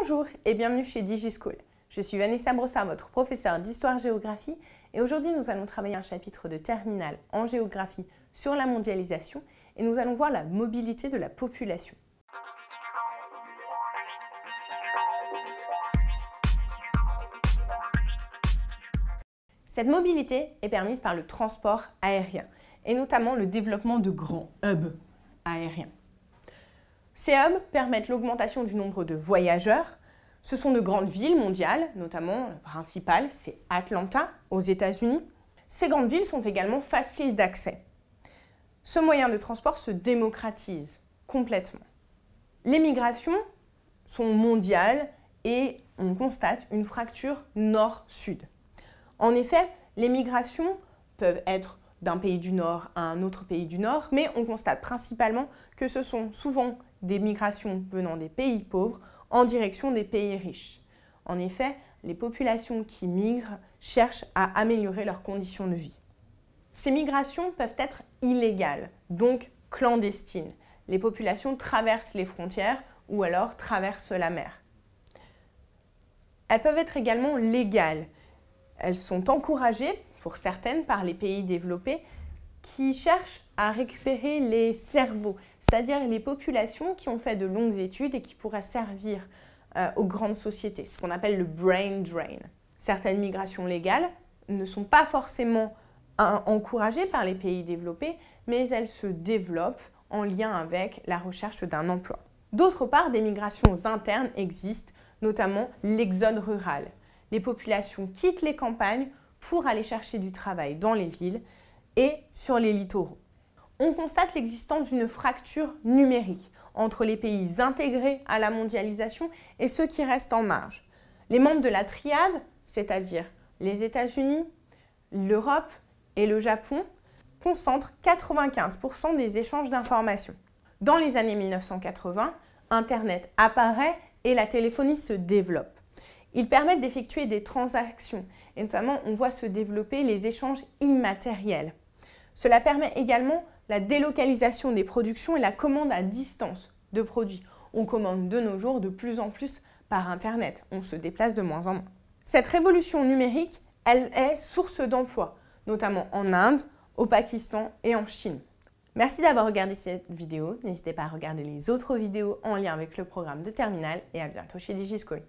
Bonjour et bienvenue chez DigiSchool. Je suis Vanessa Brossard, votre professeure d'histoire-géographie et aujourd'hui nous allons travailler un chapitre de terminale en géographie sur la mondialisation et nous allons voir la mobilité de la population. Cette mobilité est permise par le transport aérien et notamment le développement de grands hubs aériens. Ces hubs permettent l'augmentation du nombre de voyageurs. Ce sont de grandes villes mondiales, notamment la principale, c'est Atlanta aux États-Unis. Ces grandes villes sont également faciles d'accès. Ce moyen de transport se démocratise complètement. Les migrations sont mondiales et on constate une fracture nord-sud. En effet, les migrations peuvent être d'un pays du Nord à un autre pays du Nord, mais on constate principalement que ce sont souvent des migrations venant des pays pauvres en direction des pays riches. En effet, les populations qui migrent cherchent à améliorer leurs conditions de vie. Ces migrations peuvent être illégales, donc clandestines. Les populations traversent les frontières ou alors traversent la mer. Elles peuvent être également légales. Elles sont encouragées pour certaines par les pays développés qui cherchent à récupérer les cerveaux, c'est-à-dire les populations qui ont fait de longues études et qui pourraient servir euh, aux grandes sociétés, ce qu'on appelle le brain drain. Certaines migrations légales ne sont pas forcément encouragées par les pays développés, mais elles se développent en lien avec la recherche d'un emploi. D'autre part, des migrations internes existent, notamment l'exode rural. Les populations quittent les campagnes pour aller chercher du travail dans les villes et sur les littoraux. On constate l'existence d'une fracture numérique entre les pays intégrés à la mondialisation et ceux qui restent en marge. Les membres de la triade, c'est-à-dire les États-Unis, l'Europe et le Japon, concentrent 95% des échanges d'informations. Dans les années 1980, Internet apparaît et la téléphonie se développe. Ils permettent d'effectuer des transactions, et notamment on voit se développer les échanges immatériels. Cela permet également la délocalisation des productions et la commande à distance de produits. On commande de nos jours de plus en plus par Internet, on se déplace de moins en moins. Cette révolution numérique, elle est source d'emplois, notamment en Inde, au Pakistan et en Chine. Merci d'avoir regardé cette vidéo, n'hésitez pas à regarder les autres vidéos en lien avec le programme de Terminal et à bientôt chez DigiSchool.